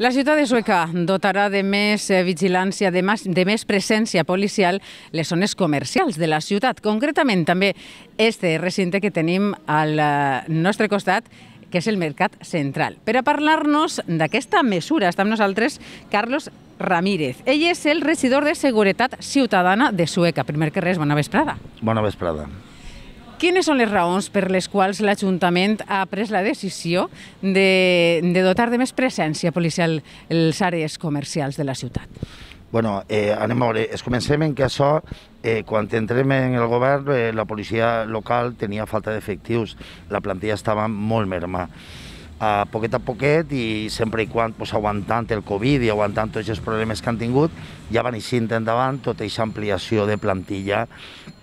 La ciutat de Sueca dotarà de més eh, vigilància, de, més, de més presència policial les zones comercials de la ciutat, concretament també este recinte que tenim al eh, nostre costat, que és el Mercat Central. Per a parlar-nos d'aquesta mesura està amb nosaltres Carlos Ramírez. Ell és el regidor de Seguretat Ciutadana de Sueca. Primer que res, bona vesprada. Bona vesprada. Quines són les raons per les quals l'Ajuntament ha pres la decisió de, de dotar de més presència policial les àrees comercials de la ciutat? Bueno, eh, anem a veure, es comencem en que això, eh, quan entrem en el govern, eh, la policia local tenia falta d'efectius, la plantilla estava molt merma a poquet a poquet i sempre i quan pues, aguantant el Covid i aguantant tots els problemes que han tingut, ja van eixint endavant tota aquesta ampliació de plantilla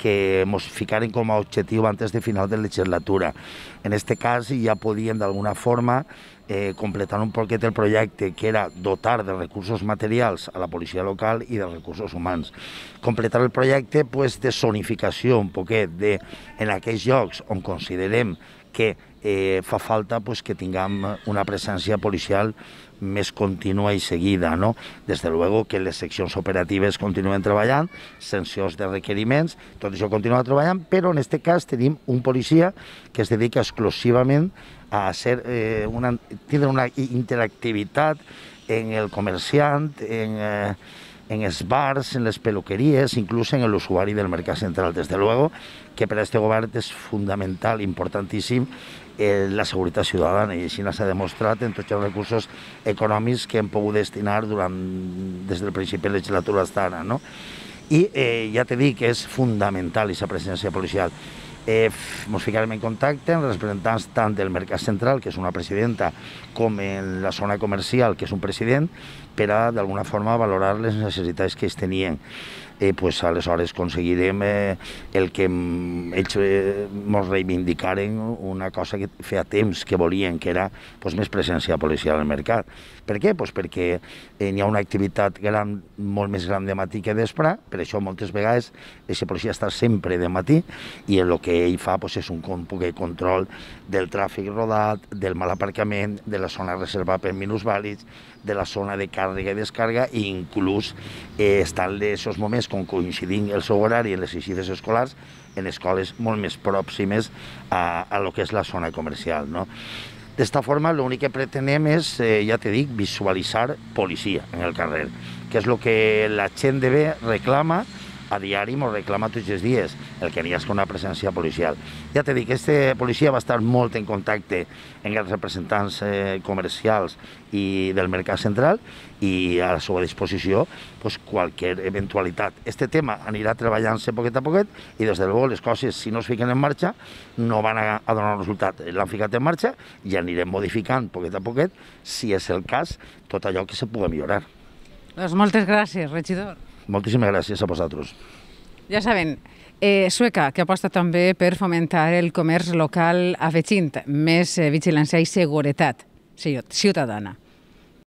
que ens ficaren com a objectiu antes de final de legislatura. En aquest cas ja podien d'alguna forma eh, completar un poquet el projecte que era dotar de recursos materials a la policia local i de recursos humans. Completar el projecte pues, de zonificació un poquet de, en aquells llocs on considerem que eh, fa falta pues, que tinguem una presència policial més contínua i seguida. No? Des de luego que les seccions operatives continuen treballant, sancions de requeriments, tot això continua treballant, però en aquest cas tenim un policia que es dedica exclusivament a ser, eh, una, tindre una interactivitat en el comerciant, en... Eh, en bars, en les peluqueries, inclús en l'usuari del Mercat Central. Des de luego que per a este govern és fundamental, importantíssim, eh, la seguretat ciutadana i així s'ha demostrat en tots els recursos econòmics que hem pogut destinar durant, des del principi de la legislatura hasta ara. No? I eh, ja te dic que és fundamental aquesta presència policial. Eh, ens ficarem en contacte amb representants tant del Mercat Central, que és una presidenta, com en la zona comercial, que és un president, per a d'alguna forma valorar les necessitats que ells tenien. Eh, pues, aleshores aconseguirem eh, el que ells eh, ens reivindicaren una cosa que feia temps que volien, que era pues, més presència policial al mercat. Per què? Pues perquè eh, n'hi ha una activitat gran, molt més gran de matí que d'esprà, per això moltes vegades aquesta policia està sempre de matí i en el que ell fa doncs, és un control del tràfic rodat, del mal aparcament, de la zona reservada per vàlids, de la zona de càrrega i descarga i inclús eh, estan en aquests moments com coincidint el seu horari en les eixides escolars en escoles molt més pròximes a, a lo que és la zona comercial. No? D'esta forma, l'únic que pretenem és, eh, ja te dic, visualitzar policia en el carrer, que és el que la gent de bé reclama, a diari m'ho reclama tots els dies, el que n'hi ha és una presència policial. Ja t'he dit, aquesta policia va estar molt en contacte amb els representants eh, comercials i del mercat central i a la seva disposició pues, qualsevol eventualitat. Este tema anirà treballant-se poquet a poquet i des de bo les coses, si no es fiquen en marxa, no van a, a donar resultat. L'han ficat en marxa i anirem modificant poquet a poquet, si és el cas, tot allò que se pugui millorar. Doncs moltes gràcies, regidor. Moltíssimes gràcies a vosaltres. Ja saben, eh, Sueca, que aposta també per fomentar el comerç local a Fetxint, més eh, vigilància i seguretat ciutadana.